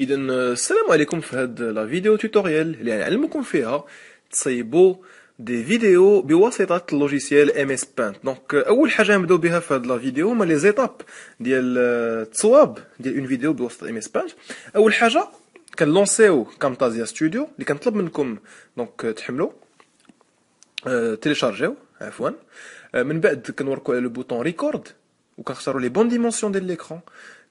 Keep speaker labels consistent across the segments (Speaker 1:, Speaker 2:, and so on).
Speaker 1: اذا السلام عليكم في هاد لا فيديو توتوريال اللي غنعلمكم فيها تصايبوا دي فيديو بواسطه اللوجيسيال ام اس بانت دونك اول حاجه نبداو بها في هاد لا فيديو هما لي زيتاب ديال آه، التصواب ديال اون فيديو بواسطه ام اس بانت اول حاجه كنلونسيو كامتازيا ستوديو اللي كنطلب منكم دونك آه، تحملوا آه، تيليشارجيو عفوا من بعد كنوركو على لو بوطون ريكورد وكنختاروا لي بون ديمونسيون ديال ليكرون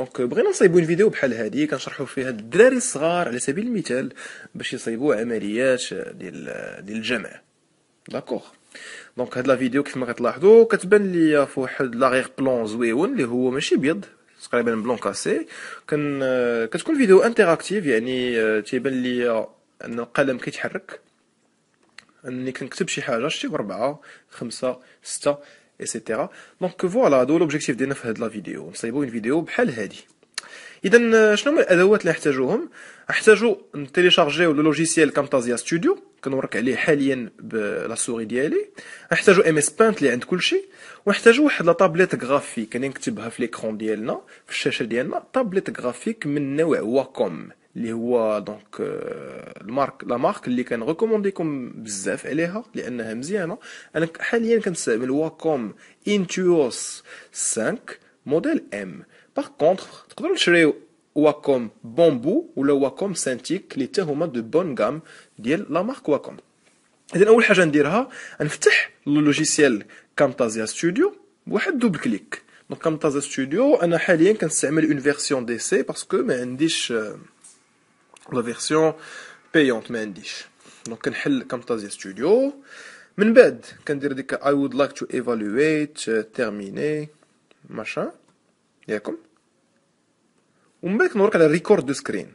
Speaker 1: دونك euh, بغينا نصايبو فيديو بحال هذه كنشرحوا فيها الدراري الصغار على سبيل المثال باش يصايبوا عمليات ديال ديال الجمع داكوغ دونك هاد لا فيديو كيف ما كتلاحظوا كتبان ليا فواحد لاغيغ بلون زويون اللي هو ماشي بيض تقريبا بلون كاسي كن آه، كتكون فيديو انتراكتيف يعني آه، تيبان ليا ان القلم كيتحرك اني كنكتب شي حاجه شتي بربعه خمسه سته etc. دونك فوالا هذا هو l'objectif ديالنا في هذه لا فيديو نصايبوا une vidéo بحال هذه. اذا شنو هما الادوات اللي نحتاجوهم نحتاجو نتيليشارجيو لو لوجيسيال كامتازيا ستوديو كنورك عليه حاليا بلا سوري ديالي نحتاجو ام اس بانت اللي عند كلشي ونحتاجو واحد لا طابليت غرافيك اللي نكتبها في ليكرون ديالنا في الشاشه ديالنا طابليت غرافيك من نوع واكوم Euh, la marque Wacom Intuos 5 modèle M Par contre, vous Wacom Bamboo ou le Wacom Cintiq qui sont de bonne gamme la marque Wacom La première chose à faire le logiciel Camtasia Studio double clic Donc, Camtasia Studio, une version d'essai, parce que mais, لا فيرسيون بايونت ما عنديش دونك كنحل كامتازيا ستوديو من بعد كندير ديك اي وود لايك تو ايفالويت تيرميني ماشا ياكم ومن بعد كنورك على ريكورد دو سكرين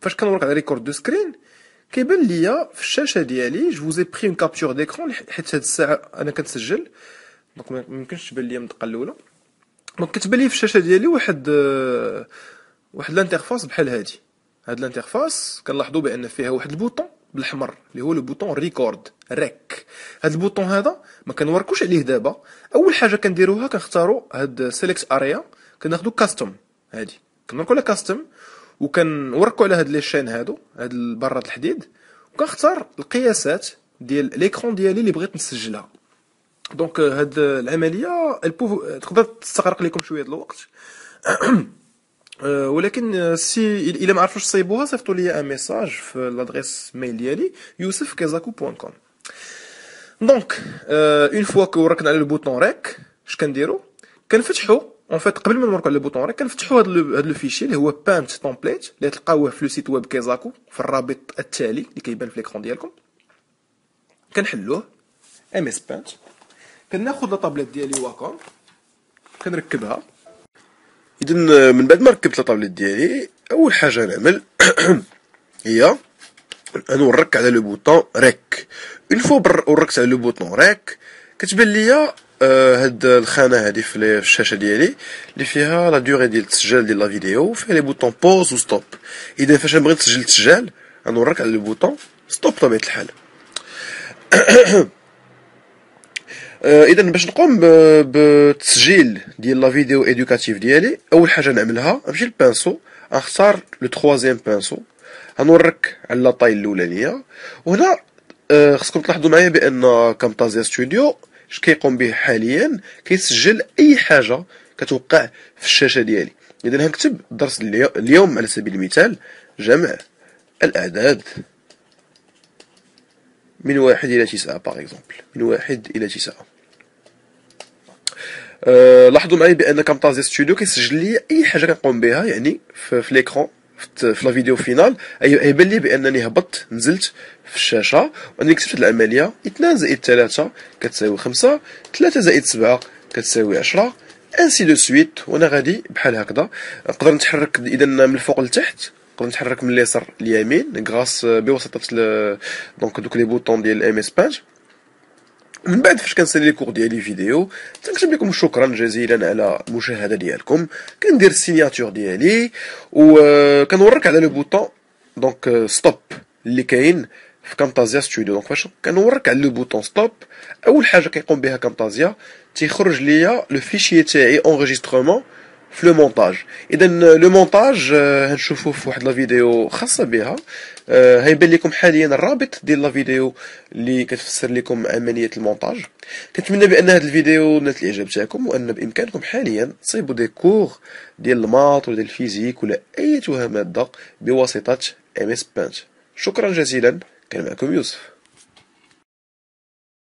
Speaker 1: فاش كنورك على ريكورد دو سكرين كيبان ليا في الشاشه ديالي جو زي بري اون كابتور ديكرون حيت هاد الساعه انا كنسجل دونك ممكنش تبان ليا من الدقه الاولى دونك كتبان لي في الشاشه ديالي واحد euh، واحد لانترفاس بحال هادي هاد الانترفاس كنلاحظوا بان فيها واحد البوطون بالاحمر اللي هو لو بوطون ريكورد ريك هاد البوطون هذا ما كنوركوش عليه دابا اول حاجه كنديروها كنختاروا هاد سيليكت اريا كناخذوا كاستم هادي كنركو على كاستم وكنوركو على هاد لي شين هادو هاد البرات الحديد وكنختار القياسات ديال ليكرون ديالي اللي بغيت نسجلها دونك هاد العمليه تقدر تستغرق لكم شويه الوقت Euh, ولكن آه، سي الا ما عرفوش صيبوها صيفطوا لي ان ميساج في لادريس ميل ديالي يوسف كازاكو بوان كوم دونك اون فوا كو ركنا على البوطون ريك اش كنديروا كنفتحو اون فيت قبل ما نوركو على البوطون ريك كنفتحو هاد هاد لو فيشي اللي هو بانت تومبليت اللي تلقاوه في لو سيت ويب كازاكو في الرابط التالي اللي كيبان في ليكرون ديالكم كنحلوه ام اس بانت كناخذ لا طابليت ديالي واكون كنركبها إذن من بعد ما ركبت لابليت ديالي اول حاجه نعمل هي نورك على لو بوطون ريك اون فوا وركت على لو بوطون ريك كتبان ليا آه، هاد الخانه هادي في الشاشه ديالي اللي فيها لا دوغي ديال التسجيل ديال لا فيديو فيها لي بوطون بوز و ستوب اذا فاش نبغي نسجل التسجيل غنورك على لو بوطون ستوب بطبيعه الحال آه، اذا باش نقوم بتسجيل ديال لا فيديو ايدوكاتيف ديالي اول حاجه نعملها نمشي للبانسو نختار لو تخوازيام بانسو غنورك على لا طاي الاولانيه وهنا آه، خصكم تلاحظوا معايا بان كامتازيا ستوديو اش كيقوم به حاليا كيسجل اي حاجه كتوقع في الشاشه ديالي اذا هنكتب درس اليوم على سبيل المثال جمع الاعداد من واحد الى تسعه باغ اكزومبل من واحد الى تسعه Euh, لاحظوا معايا بان كامتازيا ستوديو كيسجل لي اي حاجه كنقوم بها يعني في ليكرون في لا فيديو فينال يبان لي بانني هبطت نزلت في الشاشه وانني كتبت العمليه 2 زائد 3 كتساوي 5 3 زائد 7 كتساوي 10 انسي دو سويت وانا غادي بحال هكذا نقدر نتحرك اذا من الفوق لتحت نقدر نتحرك من اليسار لليمين غراس بواسطه دونك دوك لي بوطون ديال ام اس بانش من بعد فاش كنسالي الكور ديالي فيديو تنكتب لكم شكرا جزيلا على المشاهده ديالكم كندير السيناتور ديالي وكنورك آه، على لو بوطون دونك ستوب اللي كاين في كامتازيا ستوديو دونك فاش كنورك على لو بوطون ستوب اول حاجه كيقوم بها كامتازيا تيخرج ليا لو فيشي تاعي انريجسترمون في لو مونتاج اذا لو مونتاج هنشوفوه في واحد لا فيديو خاصه بها euh, هيبان لكم حاليا الرابط ديال لا فيديو اللي كتفسر لكم عمليه المونتاج كنتمنى بان هذا الفيديو نالت الاعجاب تاعكم وان بامكانكم حاليا تصيبوا دي كور ديال الماط ولا الفيزيك ولا اي ماده بواسطه ام اس بانت شكرا جزيلا كان معكم يوسف